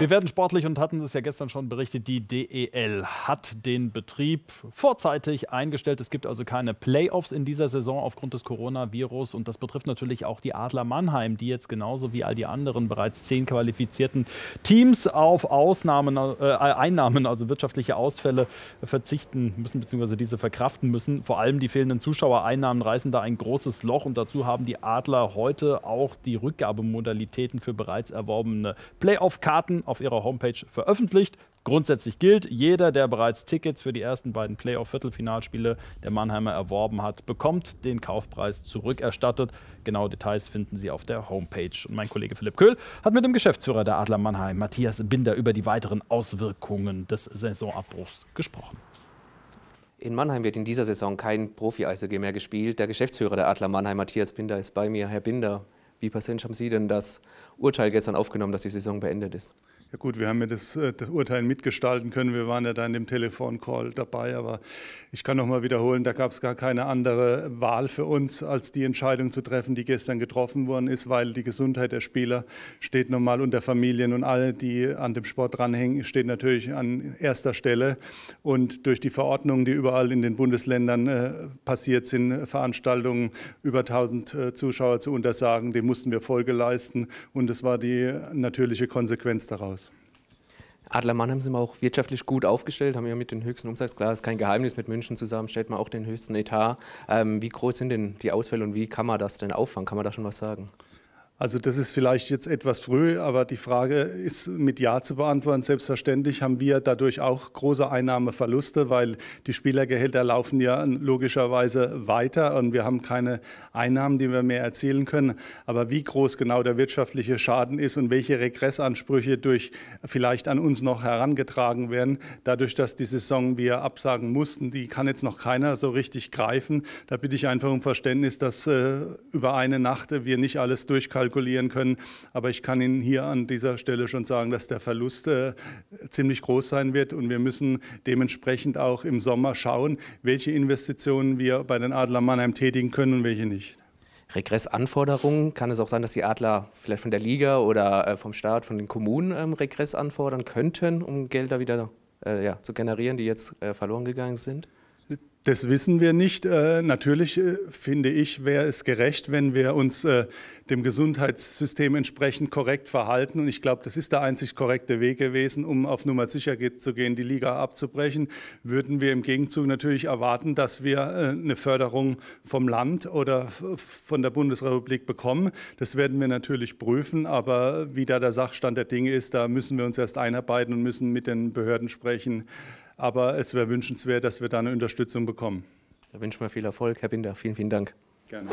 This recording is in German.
Wir werden sportlich und hatten es ja gestern schon berichtet, die DEL hat den Betrieb vorzeitig eingestellt. Es gibt also keine Playoffs in dieser Saison aufgrund des Coronavirus und das betrifft natürlich auch die Adler Mannheim, die jetzt genauso wie all die anderen bereits zehn qualifizierten Teams auf Ausnahmen, äh, äh Einnahmen, also wirtschaftliche Ausfälle verzichten müssen beziehungsweise diese verkraften müssen. Vor allem die fehlenden Zuschauereinnahmen reißen da ein großes Loch und dazu haben die Adler heute auch die Rückgabemodalitäten für bereits erworbene Playoff-Karten auf ihrer Homepage veröffentlicht. Grundsätzlich gilt, jeder, der bereits Tickets für die ersten beiden Playoff-Viertelfinalspiele der Mannheimer erworben hat, bekommt den Kaufpreis zurückerstattet. Genaue Details finden Sie auf der Homepage. Und mein Kollege Philipp Köhl hat mit dem Geschäftsführer der Adler Mannheim, Matthias Binder, über die weiteren Auswirkungen des Saisonabbruchs gesprochen. In Mannheim wird in dieser Saison kein Profi-Eishockey mehr gespielt. Der Geschäftsführer der Adler Mannheim, Matthias Binder, ist bei mir. Herr Binder, wie persönlich haben Sie denn das Urteil gestern aufgenommen, dass die Saison beendet ist? Ja gut, wir haben ja das, äh, das, Urteil mitgestalten können. Wir waren ja da in dem Telefoncall dabei, aber ich kann noch mal wiederholen, da gab es gar keine andere Wahl für uns, als die Entscheidung zu treffen, die gestern getroffen worden ist, weil die Gesundheit der Spieler steht nochmal unter Familien und alle, die an dem Sport dranhängen, steht natürlich an erster Stelle. Und durch die Verordnungen, die überall in den Bundesländern äh, passiert sind, Veranstaltungen über 1000 äh, Zuschauer zu untersagen, dem mussten wir Folge leisten und es war die natürliche Konsequenz daraus. Adler Mannheim sind wir auch wirtschaftlich gut aufgestellt, haben ja mit den höchsten Umsatz, klar, ist kein Geheimnis, mit München zusammen stellt man auch den höchsten Etat. Ähm, wie groß sind denn die Ausfälle und wie kann man das denn auffangen? Kann man da schon was sagen? Also das ist vielleicht jetzt etwas früh, aber die Frage ist mit Ja zu beantworten. Selbstverständlich haben wir dadurch auch große Einnahmeverluste, weil die Spielergehälter laufen ja logischerweise weiter und wir haben keine Einnahmen, die wir mehr erzielen können. Aber wie groß genau der wirtschaftliche Schaden ist und welche Regressansprüche durch vielleicht an uns noch herangetragen werden, dadurch, dass die Saison wir absagen mussten, die kann jetzt noch keiner so richtig greifen. Da bitte ich einfach um Verständnis, dass äh, über eine Nacht wir nicht alles durchkalkulieren kalkulieren können. Aber ich kann Ihnen hier an dieser Stelle schon sagen, dass der Verlust äh, ziemlich groß sein wird und wir müssen dementsprechend auch im Sommer schauen, welche Investitionen wir bei den Adler Mannheim tätigen können und welche nicht. Regressanforderungen? Kann es auch sein, dass die Adler vielleicht von der Liga oder äh, vom Staat, von den Kommunen ähm, Regress anfordern könnten, um Gelder wieder äh, ja, zu generieren, die jetzt äh, verloren gegangen sind? Das wissen wir nicht. Äh, natürlich äh, finde ich, wäre es gerecht, wenn wir uns äh, dem Gesundheitssystem entsprechend korrekt verhalten. Und ich glaube, das ist der einzig korrekte Weg gewesen, um auf Nummer sicher zu gehen, die Liga abzubrechen. Würden wir im Gegenzug natürlich erwarten, dass wir eine Förderung vom Land oder von der Bundesrepublik bekommen. Das werden wir natürlich prüfen. Aber wie da der Sachstand der Dinge ist, da müssen wir uns erst einarbeiten und müssen mit den Behörden sprechen aber es wäre wünschenswert, dass wir da eine Unterstützung bekommen. Da wünsche ich mir viel Erfolg, Herr Binder. Vielen, vielen Dank. Gerne.